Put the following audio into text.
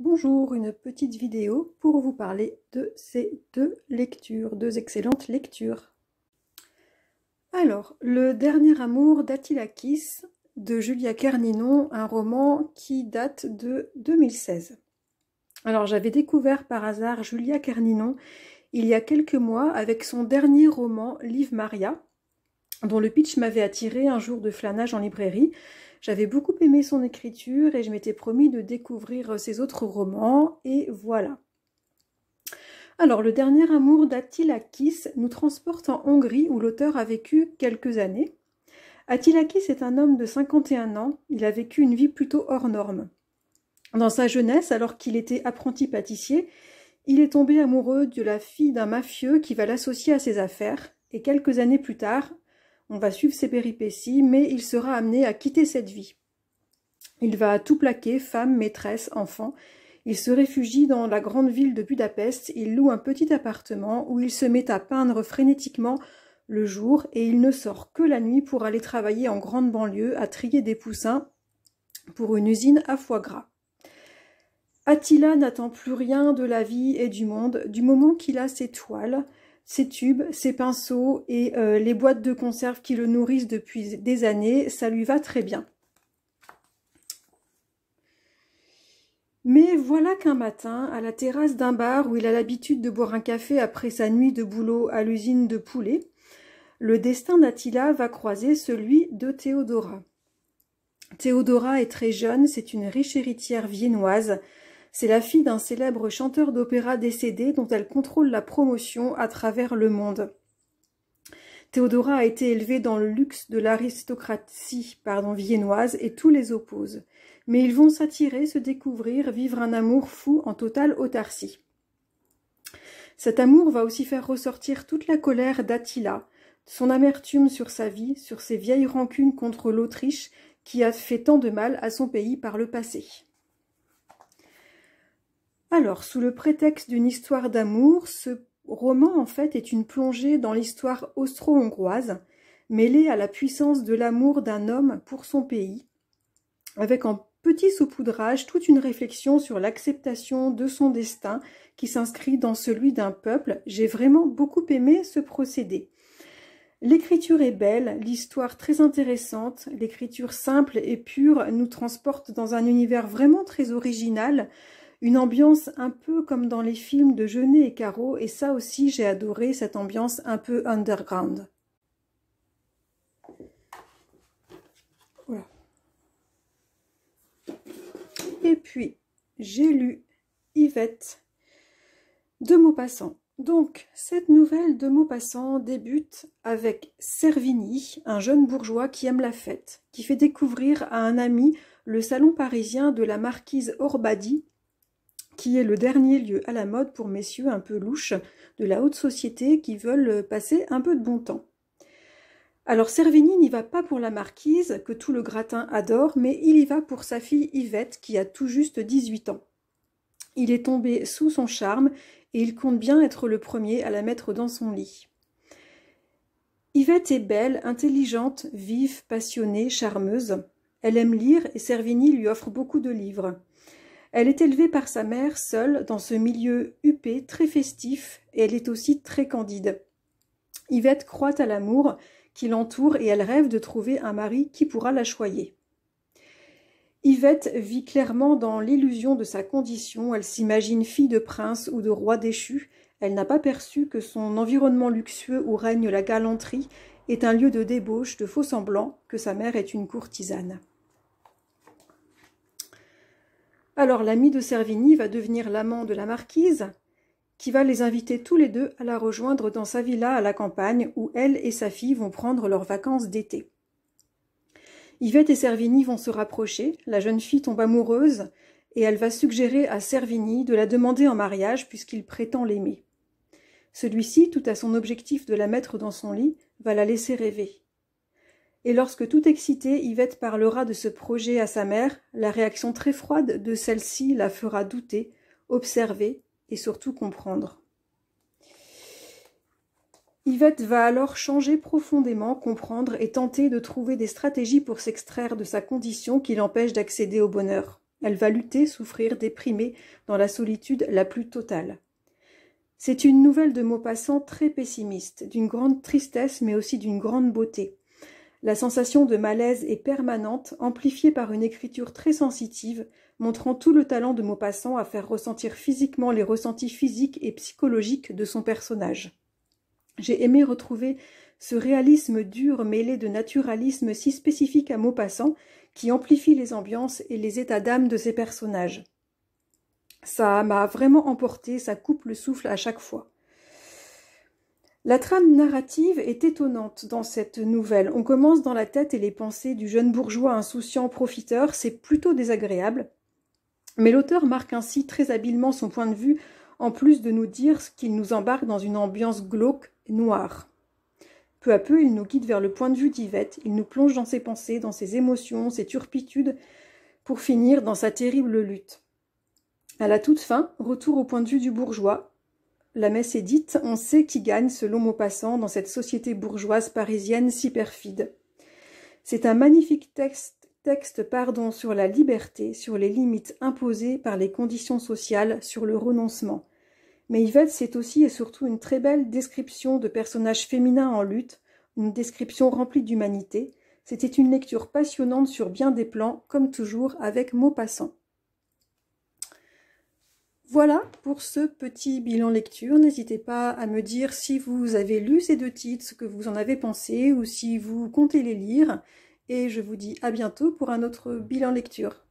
Bonjour, une petite vidéo pour vous parler de ces deux lectures, deux excellentes lectures. Alors, Le dernier amour Kiss de Julia Kerninon, un roman qui date de 2016. Alors, j'avais découvert par hasard Julia Kerninon il y a quelques mois avec son dernier roman, Live Maria, dont le pitch m'avait attiré un jour de flânage en librairie. J'avais beaucoup aimé son écriture et je m'étais promis de découvrir ses autres romans, et voilà. Alors, le dernier amour Kiss nous transporte en Hongrie où l'auteur a vécu quelques années. Kiss est un homme de 51 ans, il a vécu une vie plutôt hors norme. Dans sa jeunesse, alors qu'il était apprenti pâtissier, il est tombé amoureux de la fille d'un mafieux qui va l'associer à ses affaires, et quelques années plus tard, on va suivre ses péripéties, mais il sera amené à quitter cette vie. Il va tout plaquer, femme, maîtresse, enfant. Il se réfugie dans la grande ville de Budapest, il loue un petit appartement où il se met à peindre frénétiquement le jour et il ne sort que la nuit pour aller travailler en grande banlieue à trier des poussins pour une usine à foie gras. Attila n'attend plus rien de la vie et du monde du moment qu'il a ses toiles, ses tubes, ses pinceaux et euh, les boîtes de conserve qui le nourrissent depuis des années. Ça lui va très bien. Mais voilà qu'un matin, à la terrasse d'un bar où il a l'habitude de boire un café après sa nuit de boulot à l'usine de poulet, le destin d'Attila va croiser celui de Théodora. Théodora est très jeune, c'est une riche héritière viennoise c'est la fille d'un célèbre chanteur d'opéra décédé dont elle contrôle la promotion à travers le monde. Théodora a été élevée dans le luxe de l'aristocratie viennoise et tout les oppose. Mais ils vont s'attirer, se découvrir, vivre un amour fou en totale autarcie. Cet amour va aussi faire ressortir toute la colère d'Attila, son amertume sur sa vie, sur ses vieilles rancunes contre l'Autriche qui a fait tant de mal à son pays par le passé. Alors, sous le prétexte d'une histoire d'amour, ce roman en fait est une plongée dans l'histoire austro-hongroise, mêlée à la puissance de l'amour d'un homme pour son pays, avec en petit saupoudrage toute une réflexion sur l'acceptation de son destin qui s'inscrit dans celui d'un peuple. J'ai vraiment beaucoup aimé ce procédé. L'écriture est belle, l'histoire très intéressante, l'écriture simple et pure nous transporte dans un univers vraiment très original, une ambiance un peu comme dans les films de Jeunet et Caro, et ça aussi j'ai adoré cette ambiance un peu underground. Voilà. Et puis, j'ai lu Yvette de Maupassant. Donc, cette nouvelle de Maupassant débute avec Servigny, un jeune bourgeois qui aime la fête, qui fait découvrir à un ami le salon parisien de la marquise Orbadi, qui est le dernier lieu à la mode pour messieurs un peu louches de la haute société qui veulent passer un peu de bon temps. Alors Servigny n'y va pas pour la marquise, que tout le gratin adore, mais il y va pour sa fille Yvette, qui a tout juste dix-huit ans. Il est tombé sous son charme et il compte bien être le premier à la mettre dans son lit. Yvette est belle, intelligente, vive, passionnée, charmeuse. Elle aime lire et Servigny lui offre beaucoup de livres. Elle est élevée par sa mère seule dans ce milieu huppé, très festif, et elle est aussi très candide. Yvette croit à l'amour qui l'entoure et elle rêve de trouver un mari qui pourra la choyer. Yvette vit clairement dans l'illusion de sa condition, elle s'imagine fille de prince ou de roi déchu, elle n'a pas perçu que son environnement luxueux où règne la galanterie est un lieu de débauche, de faux semblants, que sa mère est une courtisane. Alors l'ami de Servigny va devenir l'amant de la marquise, qui va les inviter tous les deux à la rejoindre dans sa villa à la campagne où elle et sa fille vont prendre leurs vacances d'été. Yvette et Servigny vont se rapprocher, la jeune fille tombe amoureuse, et elle va suggérer à Servigny de la demander en mariage puisqu'il prétend l'aimer. Celui-ci, tout à son objectif de la mettre dans son lit, va la laisser rêver. Et lorsque tout excitée, Yvette parlera de ce projet à sa mère, la réaction très froide de celle-ci la fera douter, observer et surtout comprendre. Yvette va alors changer profondément, comprendre et tenter de trouver des stratégies pour s'extraire de sa condition qui l'empêche d'accéder au bonheur. Elle va lutter, souffrir, déprimer dans la solitude la plus totale. C'est une nouvelle de Maupassant très pessimiste, d'une grande tristesse mais aussi d'une grande beauté. La sensation de malaise est permanente, amplifiée par une écriture très sensitive, montrant tout le talent de Maupassant à faire ressentir physiquement les ressentis physiques et psychologiques de son personnage. J'ai aimé retrouver ce réalisme dur mêlé de naturalisme si spécifique à Maupassant, qui amplifie les ambiances et les états d'âme de ses personnages. Ça m'a vraiment emporté, ça coupe le souffle à chaque fois. La trame narrative est étonnante dans cette nouvelle. On commence dans la tête et les pensées du jeune bourgeois insouciant profiteur, c'est plutôt désagréable. Mais l'auteur marque ainsi très habilement son point de vue, en plus de nous dire qu'il nous embarque dans une ambiance glauque, et noire. Peu à peu, il nous guide vers le point de vue d'Yvette, il nous plonge dans ses pensées, dans ses émotions, ses turpitudes, pour finir dans sa terrible lutte. À la toute fin, retour au point de vue du bourgeois, la messe est dite, on sait qui gagne selon Maupassant dans cette société bourgeoise parisienne si perfide. C'est un magnifique texte, texte pardon, sur la liberté, sur les limites imposées par les conditions sociales, sur le renoncement. Mais Yvette, c'est aussi et surtout une très belle description de personnages féminins en lutte, une description remplie d'humanité. C'était une lecture passionnante sur bien des plans, comme toujours avec Maupassant. Voilà pour ce petit bilan lecture. N'hésitez pas à me dire si vous avez lu ces deux titres, ce que vous en avez pensé ou si vous comptez les lire. Et je vous dis à bientôt pour un autre bilan lecture.